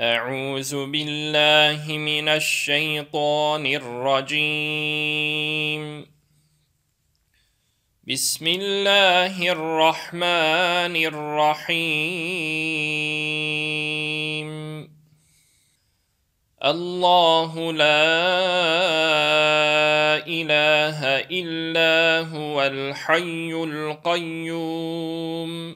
أعوذ بالله من الشيطان الرجيم بسم الله الرحمن الرحيم الله لا إله إلا هو الحي القيوم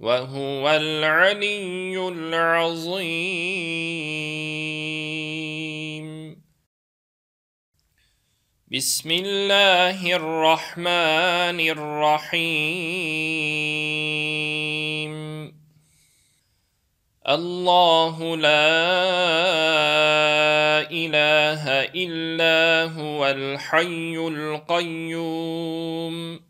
وهو العلي العظيم بسم الله الرحمن الرحيم الله لا اله الا هو الحي القيوم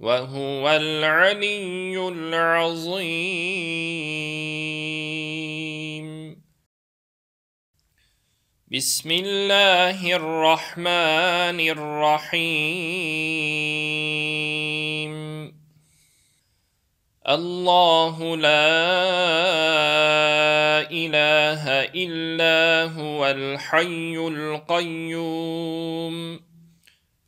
وهو العلي العظيم بسم الله الرحمن الرحيم الله لا اله الا هو الحي القيوم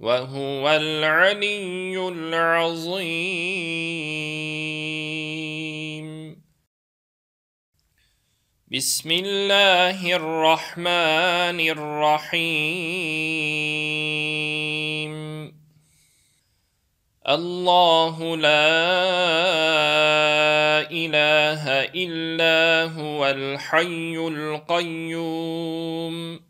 وهو العلي العظيم بسم الله الرحمن الرحيم الله لا اله الا هو الحي القيوم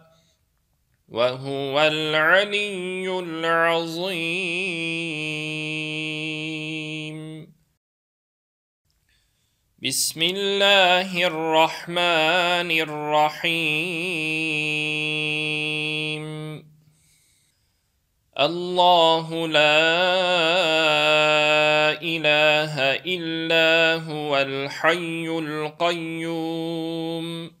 وهو العلي العظيم بسم الله الرحمن الرحيم الله لا اله الا هو الحي القيوم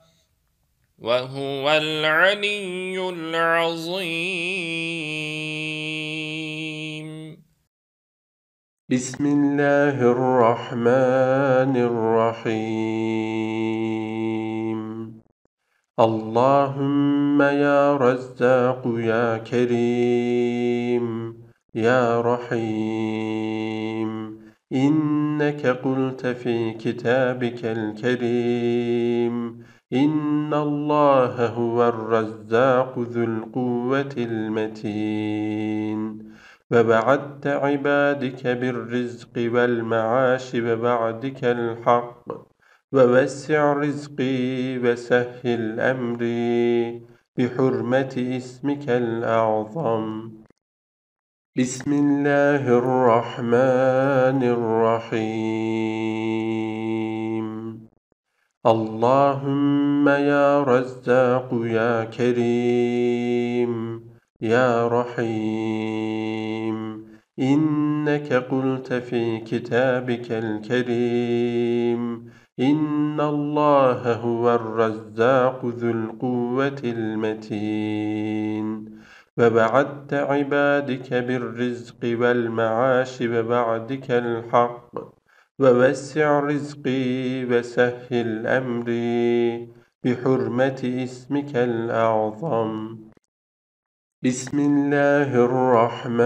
وهو العلي العظيم بسم الله الرحمن الرحيم اللهم يا رزاق يا كريم يا رحيم إنك قلت في كتابك الكريم إن الله هو الرزاق ذو القوة المتين وبعدت عبادك بالرزق والمعاش وبعدك الحق ووسع رزقي وسهل أمري بحرمة اسمك الأعظم بسم الله الرحمن الرحيم اللهم يا رزاق يا كريم يا رحيم إنك قلت في كتابك الكريم إن الله هو الرزاق ذو القوة المتين وبعدت عبادك بالرزق والمعاش وبعدك الحق ووسع رزقي وسهل أمري بحرمة اسمك الأعظم بسم الله الرحمن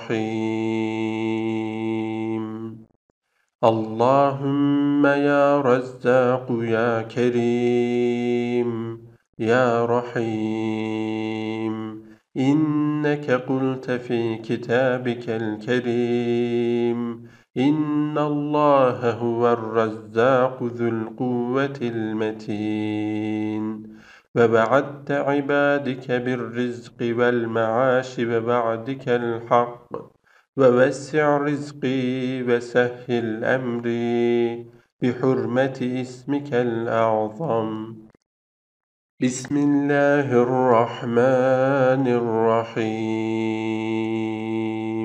الرحيم اللهم يا رزاق يا كريم يا رحيم إنك قلت في كتابك الكريم إن الله هو الرزاق ذو القوة المتين وبعدت عبادك بالرزق والمعاش وبعدك الحق ووسع رزقي وسهل أمري بحرمة اسمك الأعظم بسم الله الرحمن الرحيم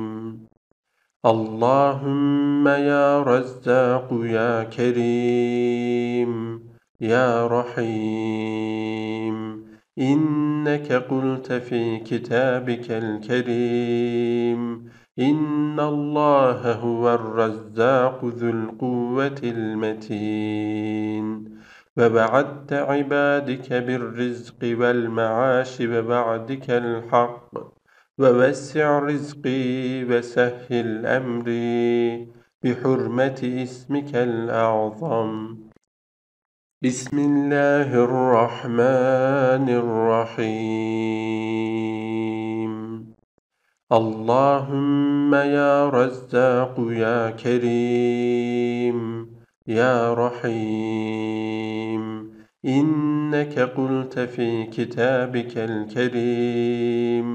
اللهم يا رزاق يا كريم يا رحيم إنك قلت في كتابك الكريم إن الله هو الرزاق ذو القوة المتين وبعدت عبادك بالرزق والمعاش وبعدك الحق ووسع رزقي وسهل أمري بحرمة اسمك الأعظم بسم الله الرحمن الرحيم اللهم يا رزاق يا كريم يا رحيم إنك قلت في كتابك الكريم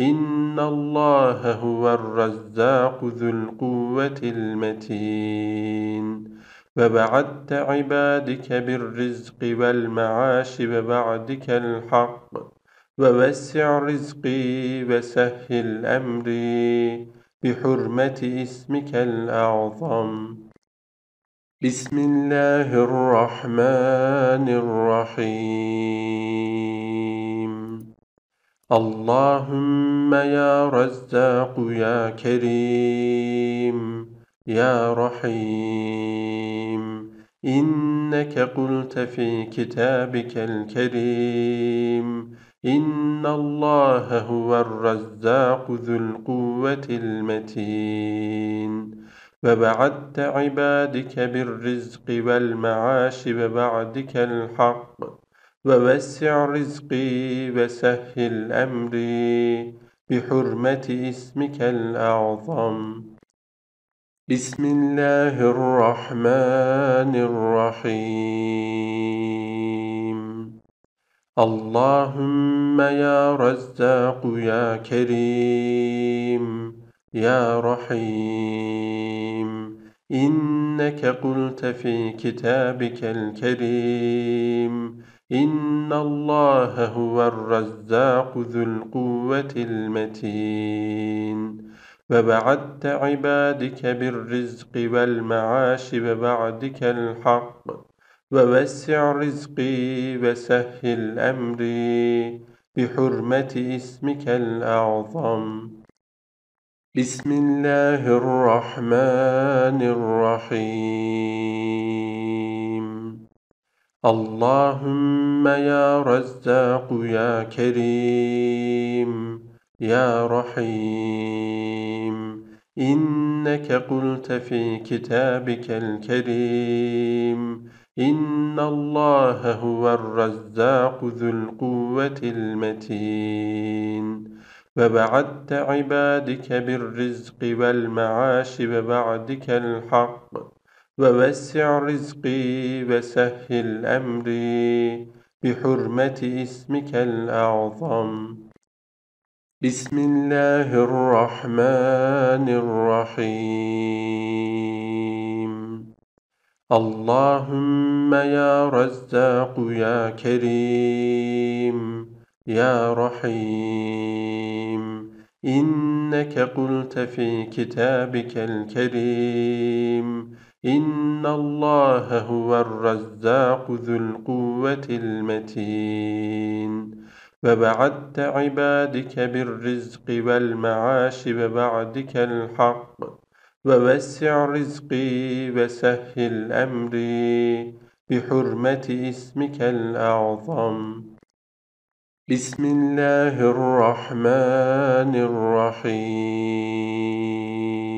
إن الله هو الرزاق ذو القوة المتين وبعدت عبادك بالرزق والمعاش وبعدك الحق ووسع رزقي وسهل أمري بحرمة اسمك الأعظم بسم الله الرحمن الرحيم اللهم يا رزاق يا كريم يا رحيم إنك قلت في كتابك الكريم إن الله هو الرزاق ذو القوة المتين وبعدت عبادك بالرزق والمعاش وبعدك الحق ووسع رزقي وسهل أمري بحرمة اسمك الأعظم بسم الله الرحمن الرحيم اللهم يا رزاق يا كريم يا رحيم إنك قلت في كتابك الكريم إن الله هو الرزاق ذو القوة المتين وبعدت عبادك بالرزق والمعاش وبعدك الحق ووسع رزقي وسهل أمري بحرمة اسمك الأعظم بسم الله الرحمن الرحيم اللهم يا رزاق يا كريم يا رحيم إنك قلت في كتابك الكريم إن الله هو الرزاق ذو القوة المتين وبعدت عبادك بالرزق والمعاش وبعدك الحق ووسع رزقي وسهل أمري بحرمة اسمك الأعظم بسم الله الرحمن الرحيم اللهم يا رزاق يا كريم يا رحيم إنك قلت في كتابك الكريم إن الله هو الرزاق ذو القوة المتين وبعدت عبادك بالرزق والمعاش وبعدك الحق ووسع رزقي وسهل أمري بحرمة اسمك الأعظم بسم الله الرحمن الرحيم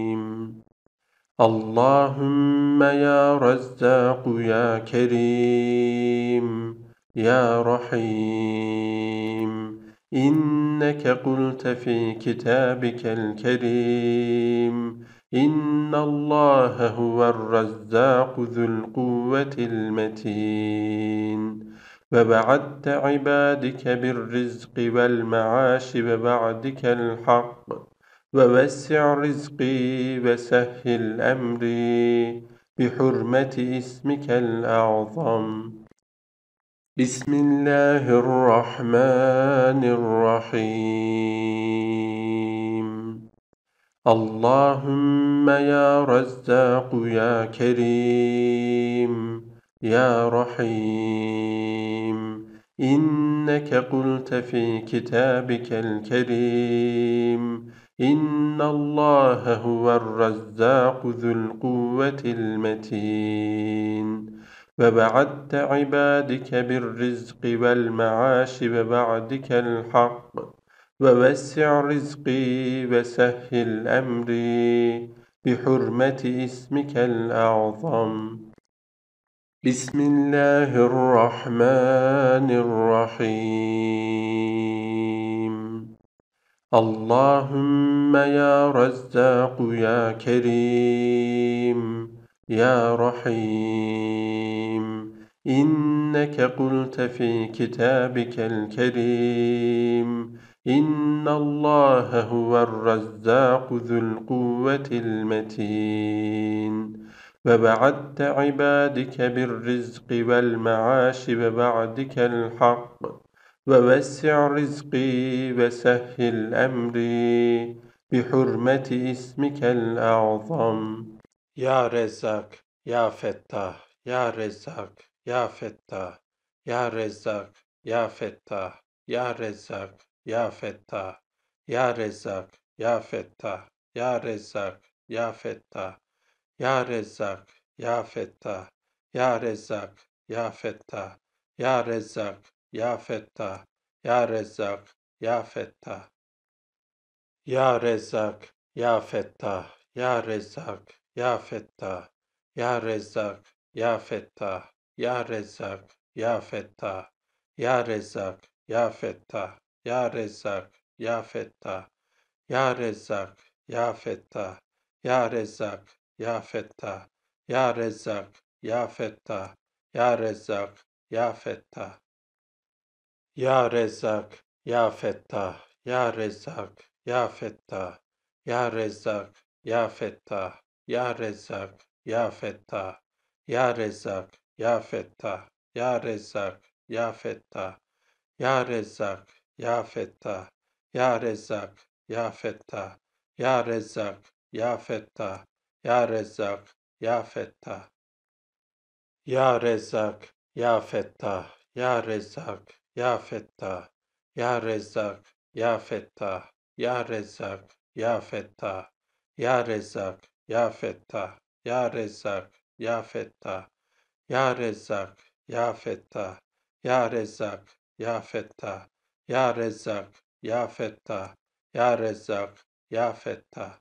اللهم يا رزاق يا كريم يا رحيم إنك قلت في كتابك الكريم إن الله هو الرزاق ذو القوة المتين وبعدت عبادك بالرزق والمعاش وبعدك الحق ووسع رزقي وسهل أمري بحرمة اسمك الأعظم بسم الله الرحمن الرحيم اللهم يا رزاق يا كريم يا رحيم إنك قلت في كتابك الكريم إن الله هو الرزاق ذو القوة المتين وبعدت عبادك بالرزق والمعاش وبعدك الحق ووسع رزقي وسهل أمري بحرمة اسمك الأعظم بسم الله الرحمن الرحيم اللهم يا رزاق يا كريم يا رحيم إنك قلت في كتابك الكريم إن الله هو الرزاق ذو القوة المتين وبعدت عبادك بالرزق والمعاش وبعدك الحق ووسع رزقي وسهل أمري بحرمة اسمك الأعظم يا رزاق يا فتاح يا رزاق يا فتاح يا رزاق يا فتاح يا رزاق يا فتاح يا رزاق يا فتاح يا رزاق يا فتاح يا رزاق يا فتاح يا رزاق يا فتاح يا رزاق Ya Fettah, Ya Rezzak, Ya Fettah. Ya Rezzak, Ya Fettah, Ya Rezzak, Ya Fettah. Ya Rezzak, Ya Fettah, Ya Rezzak, Ya Fettah. Ya Rezzak, Ya Fettah, Ya Rezzak, Ya Fettah. Ya Rezzak, Ya Fettah, Ya Rezzak, Ya Fettah. Ya Rezzak, Ya Fettah, Ya Rezzak, Ya Fettah. Ya Rezzak, Ya Fettah, Ya Rezzak, Ya Fettah, Ya Rezzak, Ya Fettah, Ya Rezzak, Ya Fettah, Ya Rezzak, Ya Fettah, Ya Rezzak, Ya Fettah, Ya Rezzak, Ya Fettah, Ya Rezzak, Ya Fettah, Ya Rezzak, Ya Fettah, Ya Rezzak, Ya Fettah, Ya Rezzak, Ya Fettah, Ya Rezzak, ya Fettah, Ya Rezzak, Ya Fettah, Ya Rezzak, Ya Fettah, Ya Rezzak, Ya Fettah, Ya Rezzak, Ya Fettah, Ya Rezzak, Ya Fettah, Ya Rezzak, Ya Fettah, Ya Rezzak, Ya Fettah, Ya Rezzak, Ya Fettah.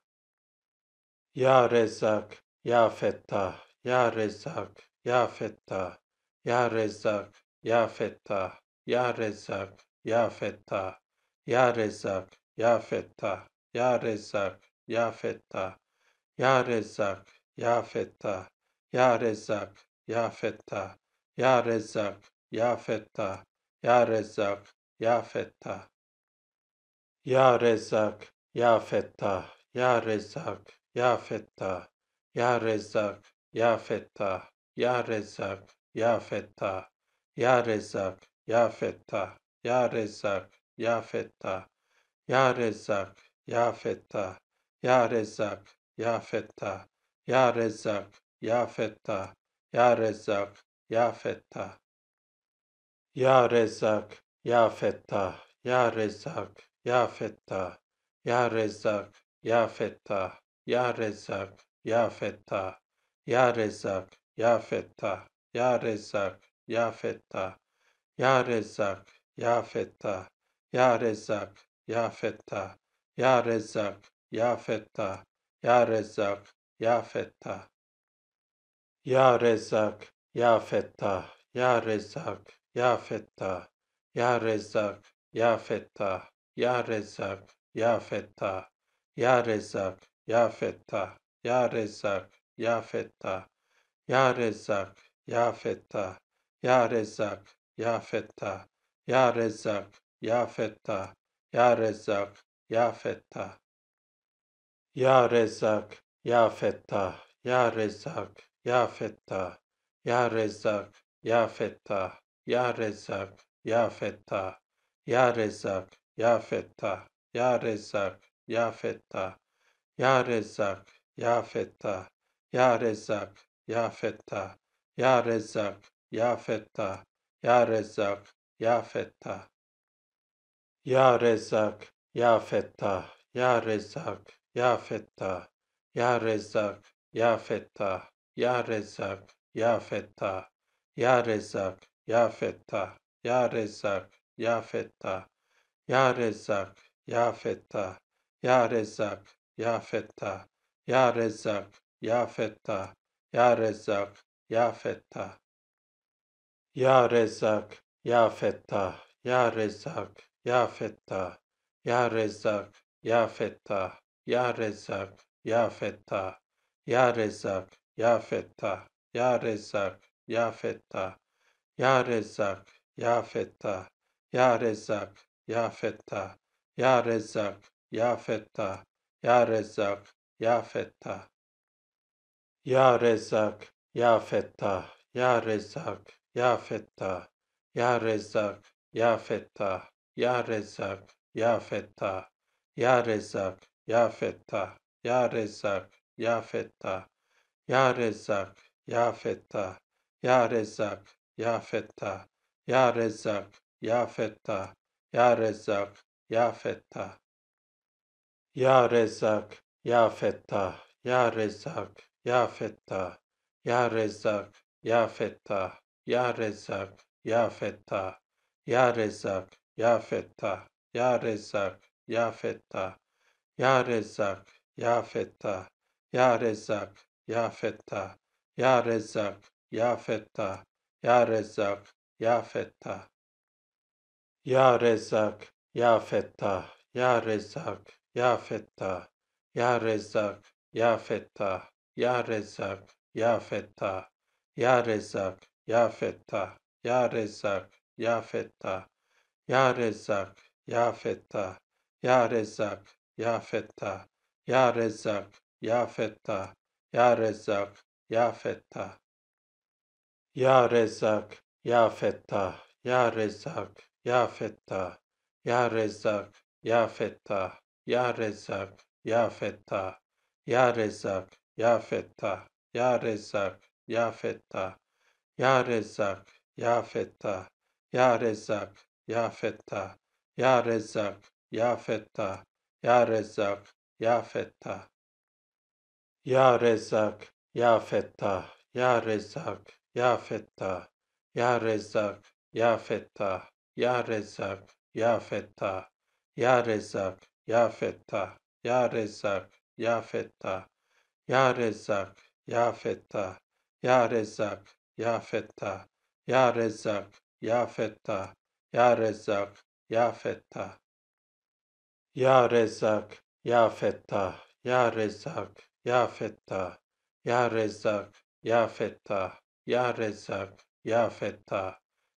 Ya Rezzak, Ya Fettah, Ya Rezzak, Ya Fettah, Ya Rezzak, Ya Fettah, ya Rezzak, Ya Fettah, Ya Rezzak, Ya Fettah, Ya Rezzak, Ya Fettah, Ya Rezzak, Ya Fettah, Ya Rezzak, Ya Fettah, Ya Rezzak, Ya Fettah, Ya Rezzak, Ya Fettah. Ya Rezzak, Ya Fettah, Ya Rezzak, Ya Fettah, Ya Rezzak, Ya Fettah, Ya Rezzak, Ya Fettah, Ya Rezzak, ya Fettah, Ya Rezzak, Ya Fettah, Ya Rezzak, Ya Fettah, Ya Rezzak, Ya Fettah, Ya Rezzak, Ya Fettah, Ya Rezzak, Ya Fettah. Ya Rezzak, Ya Fettah, Ya Rezzak, Ya Fettah, Ya Rezzak, Ya Fettah, Ya Rezzak, Ya Fettah, Ya Rezzak, Ya Fettah, Ya Rezzak, Ya Fettah, ya Rezzak, Ya Fettah, Ya Rezzak, Ya Fettah, Ya Rezzak, Ya Fettah, Ya Rezzak, Ya Fettah. Ya Rezzak, Ya Fettah, Ya Rezzak, Ya Fettah, Ya Rezzak, Ya Fettah, Ya Rezzak, Ya Fettah, Ya Rezzak, Ya Fettah, Ya Rezzak, Ya Fettah, Ya Rezzak, Ya Fettah, Ya Rezzak, ya Fettah, Ya Rezzak, Ya Fettah, Ya Rezzak, Ya Fettah. Ya Rezzak, Ya Fettah, Ya Rezzak, Ya Fettah, Ya Rezzak, Ya Fettah, Ya Rezzak, Ya Fettah, Ya Rezzak, Ya Fettah, Ya Rezzak, Ya Fettah, Ya Rezzak, Ya Fettah, Ya Rezzak, Ya Fettah, Ya Rezzak, Ya Fettah, ya Rezzak, Ya Fettah. Ya Rezzak, Ya Fettah, Ya Rezzak, Ya Fettah, Ya Rezzak, Ya Fettah, Ya Rezzak, Ya Fettah, Ya Rezzak, Ya Fettah, Ya Rezzak, Ya Fettah, Ya Rezzak, Ya Fettah, Ya Rezzak, Ya Fettah, Ya Rezzak, Ya Fettah, Ya Rezzak, Ya Fettah, ya Rezzak, Ya Fettah, Ya Rezzak, Ya Fettah, Ya Rezzak, Ya Fettah, Ya Rezzak, Ya Fettah, Ya Rezzak, Ya Fettah, Ya Rezzak, Ya Fettah, Ya Rezzak, Ya Fettah, Ya Rezzak, Ya Fettah, Ya Rezzak, Ya Fettah, Ya Rezzak, Ya Fettah, Ya Rezzak, Ya Fettah, Ya Rezzak, ya Fettah, Ya Rezzak, Ya Fettah, Ya Rezzak, Ya Fettah, Ya Rezzak, Ya Fettah, Ya Rezzak, Ya Fettah, Ya Rezzak, Ya Fettah, Ya Rezzak, Ya Fettah, Ya Rezzak, Ya Fettah, Ya Rezzak, Ya Fettah. Ya Rezzak, Ya Fettah, Ya Rezzak, Ya Fettah, Ya Rezzak, Ya Fettah, ya Rezzak, Ya Fettah, Ya Rezzak, Ya Fettah, Ya Rezzak, Ya Fettah, Ya Rezzak, Ya Fettah, Ya Rezzak, Ya Fettah, Ya Rezzak, Ya Fettah, Ya Rezzak, Ya Fettah. Ya Rezzak, Ya Fettah, Ya Rezzak, Ya Fettah, Ya Rezzak, Ya Fettah, Ya Rezzak, Ya Fettah, Ya Rezzak, ya Fettah, Ya Rezzak, Ya Fettah, Ya Rezzak, Ya Fettah, Ya Rezzak, Ya Fettah, Ya Rezzak, Ya Fettah, Ya Rezzak, Ya Fettah. Ya Rezzak, Ya Fettah, Ya Rezzak, Ya Fettah, Ya Rezzak, Ya Fettah, Ya Rezzak, Ya Fettah, Ya Rezzak, Ya Fettah, Ya Rezzak, Ya Fettah, ya Rezzak, Ya Fettah, Ya Rezzak, Ya Fettah, Ya Rezzak, Ya Fettah, Ya Rezzak, Ya Fettah. Ya Rezzak, Ya Fettah, Ya Rezzak, Ya Fettah, Ya Rezzak, Ya Fettah, Ya Rezzak, Ya Fettah, Ya Rezzak, Ya Fettah, Ya Rezzak, Ya Fettah, Ya Rezzak, Ya Fettah, Ya Rezzak, ya Fettah, Ya Rezzak, Ya Fettah, Ya Rezzak, Ya Fettah. Ya Rezzak, Ya Fettah, Ya Rezzak, Ya Fettah, Ya Rezzak, Ya Fettah, Ya Rezzak, Ya Fettah,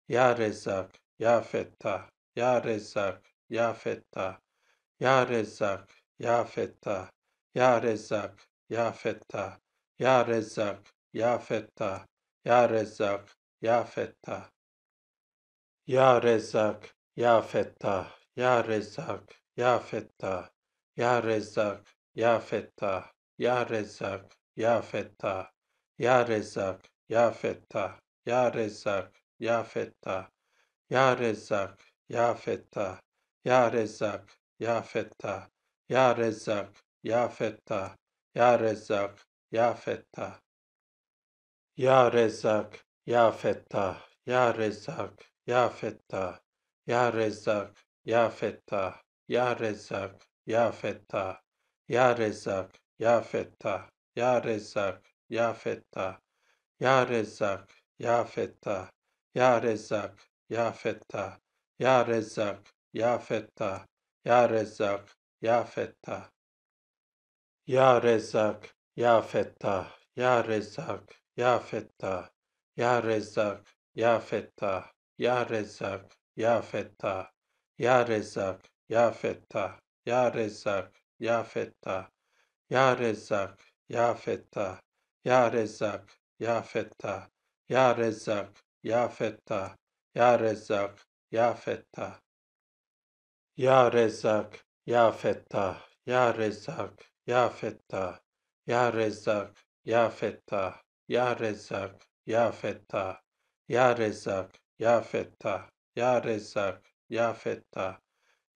Ya Rezzak, Ya Fettah, Ya Rezzak, Ya Fettah, Ya Rezzak, Ya Fettah, Ya Rezzak, Ya Fettah, Ya Rezzak, Ya Fettah, ya Rezzak, Ya Fettah. Ya Rezzak, Ya Fettah, Ya Rezzak, Ya Fettah, Ya Rezzak, Ya Fettah, Ya Rezzak, Ya Fettah, Ya Rezzak, Ya Fettah, Ya Rezzak, Ya Fettah, Ya Rezzak, Ya Fettah, Ya Rezzak, Ya Fettah, Ya Rezzak, Ya Fettah, Ya Rezzak, Ya Fettah, ya Rezzak, Ya Fettah, Ya Rezzak, Ya Fettah, Ya Rezzak, Ya Fettah, Ya Rezzak, Ya Fettah, Ya Rezzak, Ya Fettah, Ya Rezzak, Ya Fettah, Ya Rezzak, Ya Fettah, Ya Rezzak, Ya Fettah, Ya Rezzak, Ya Fettah, Ya Rezzak, Ya Fettah, Ya Rezzak, Ya Fettah, Ya Rezzak, ya Fettah, Ya Rezzak, Ya Fettah, Ya Rezzak, Ya Fettah, Ya Rezzak, Ya Fettah, Ya Rezzak, Ya Fettah, Ya Rezzak, Ya Fettah, Ya Rezzak, Ya Fettah, Ya Rezzak, Ya Fettah, Ya Rezzak, Ya Fettah. Ya Rezzak, Ya Fettah, Ya Rezzak, Ya Fettah, Ya Rezzak, Ya Fettah, ya Rezzak, Ya Fettah, Ya Rezzak, Ya Fettah, Ya Rezzak, Ya Fettah,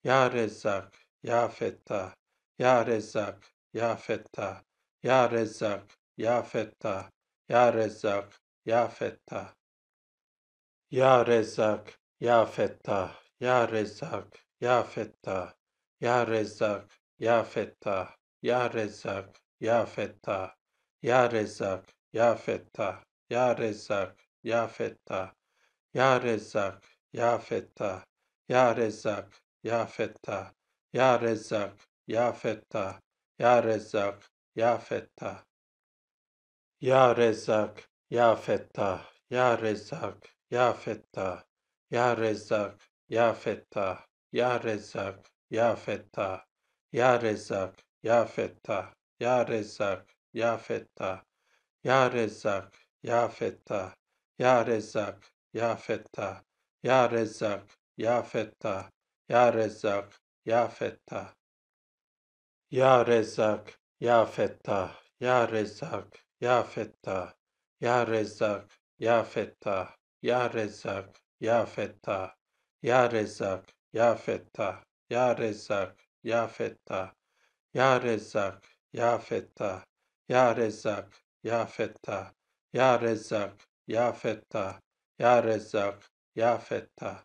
Ya Rezzak, Ya Fettah, Ya Rezzak, Ya Fettah, Ya Rezzak, Ya Fettah, Ya Rezzak, Ya Fettah. Ya Rezzak, Ya Fettah, Ya Rezzak, Ya Fettah, Ya Rezzak, Ya Fettah, Ya Rezzak, Ya Fettah, Ya Rezzak, ya Fettah, Ya Rezzak, Ya Fettah, Ya Rezzak, Ya Fettah, Ya Rezzak, Ya Fettah, Ya Rezzak, Ya Fettah, Ya Rezzak, Ya Fettah. Ya Rezzak, Ya Fettah, Ya Rezzak, Ya Fettah, Ya Rezzak, Ya Fettah, Ya Rezzak, Ya Fettah, Ya Rezzak, Ya Fettah, Ya Rezzak, Ya Fettah, ya Rezzak, Ya Fettah, Ya Rezzak, Ya Fettah, Ya Rezzak, Ya Fettah, Ya Rezzak, Ya Fettah. Ya Rezzak, Ya Fettah, Ya Rezzak, Ya Fettah, Ya Rezzak, Ya Fettah, Ya Rezzak, Ya Fettah, Ya Rezzak, Ya Fettah, Ya Rezzak, Ya Fettah, Ya Rezzak, Ya Fettah, Ya Rezzak, ya Fettah, Ya Rezzak, Ya Fettah, Ya Rezzak, Ya Fettah.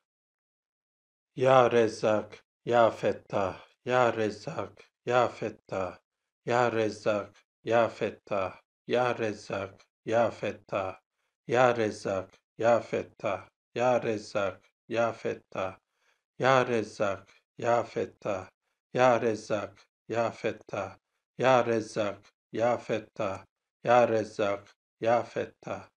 Ya Rezzak, Ya Fettah, Ya Rezzak, Ya Fettah, Ya Rezzak, Ya Fettah, Ya Rezzak, Ya Fettah, Ya Rezzak, Ya Fettah, Ya Rezzak, Ya Fettah, Ya Rezzak, Ya Fettah, Ya Rezzak, Ya Fettah, Ya Rezzak, Ya Fettah, ya Rezzak, Ya Fettah,